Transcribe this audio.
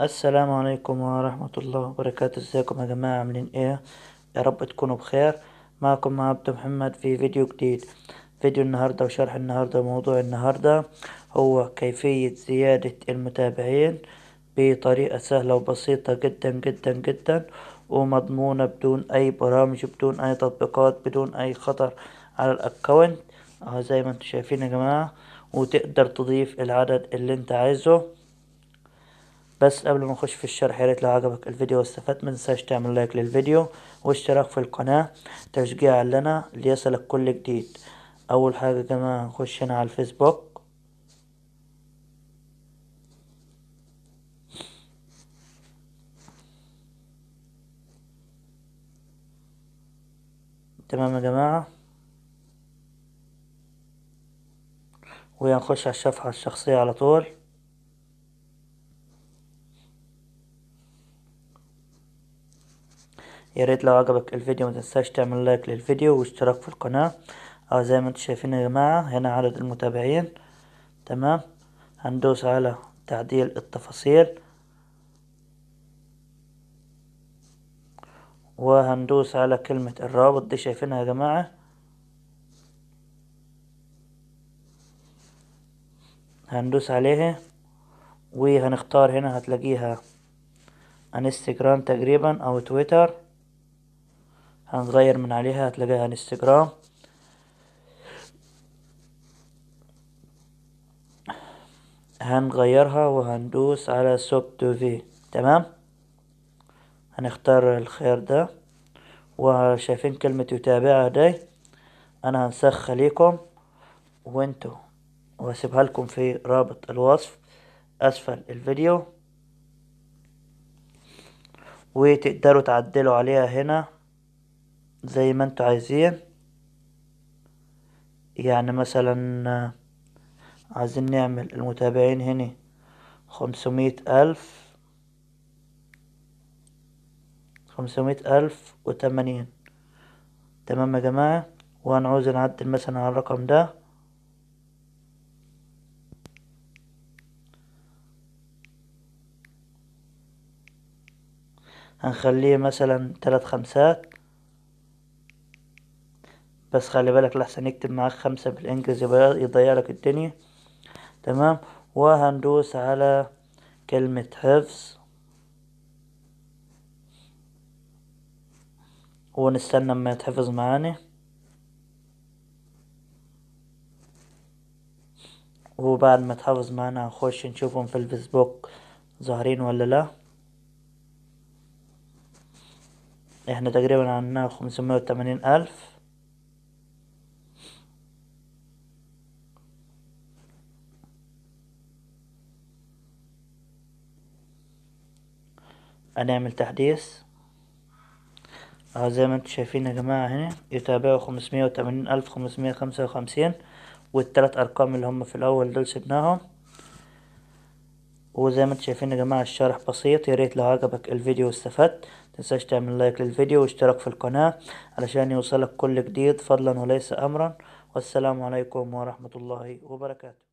السلام عليكم ورحمة الله وبركاته ازيكم يا جماعة عاملين ايه يا رب تكونوا بخير معكم عبد محمد في فيديو جديد فيديو النهاردة وشرح النهاردة وموضوع النهاردة هو كيفية زيادة المتابعين بطريقة سهلة وبسيطة جدا جدا جدا ومضمونة بدون أي برامج بدون أي تطبيقات بدون أي خطر على الأكونت أهو زي ما انتوا شايفين يا جماعة وتقدر تضيف العدد اللي انت عايزه بس قبل ما نخش في الشرح ياريت لو عجبك الفيديو واستفدت متنساش تعمل لايك للفيديو واشتراك في القناة تشجيعا لنا ليصلك كل جديد أول حاجة يا جماعة نخش هنا على الفيسبوك تمام يا جماعة ونخش على الشفحة الشخصية على طول يا ريت لو عجبك الفيديو ما تنساش تعمل لايك للفيديو واشتراك في القناة او زي ما انتم شايفين يا جماعة هنا عدد المتابعين تمام هندوس على تعديل التفاصيل وهندوس على كلمة الرابط دي شايفينها يا جماعة هندوس عليها وهنختار هنا هتلاقيها انستجرام تقريبا او تويتر هنغير من عليها هتلاقيها انستجرام هنغيرها وهندوس على سوب تو في تمام هنختار الخيار ده وشايفين كلمة يتابعها دي انا هنسخ ليكم وانتوا واسيبها لكم في رابط الوصف اسفل الفيديو وتقدروا تعدلوا عليها هنا زي ما انتوا عايزين يعني مثلا عايزين نعمل المتابعين هنا خمسمية ألف خمسمائة ألف وتمانين تمام يا جماعة وهنعوز نعدل مثلا على الرقم ده هنخليه مثلا تلات خمسات بس خلي بالك لحسن يكتب معاك خمسة بالانجليزي يضيع لك الدنيا تمام وهندوس على كلمة حفظ ونستنى ما يتحفظ معانا وبعد ما تحفظ معانا هنخش نشوفهم في الفيسبوك ظاهرين ولا لا احنا تقريبا عندنا خمسمائة وثمانين ألف هنعمل تحديث اه زي ما انتم شايفين يا جماعة هنا يتابعوا خمسمية وتمانين الف خمسمية خمسة وخمسين والتلات ارقام اللي هم في الاول دول سبناهم وزي ما انتم شايفين يا جماعة الشرح بسيط ياريت لو عجبك الفيديو واستفدت متنساش تعمل لايك للفيديو واشتراك في القناة علشان يوصلك كل جديد فضلا وليس امرا والسلام عليكم ورحمة الله وبركاته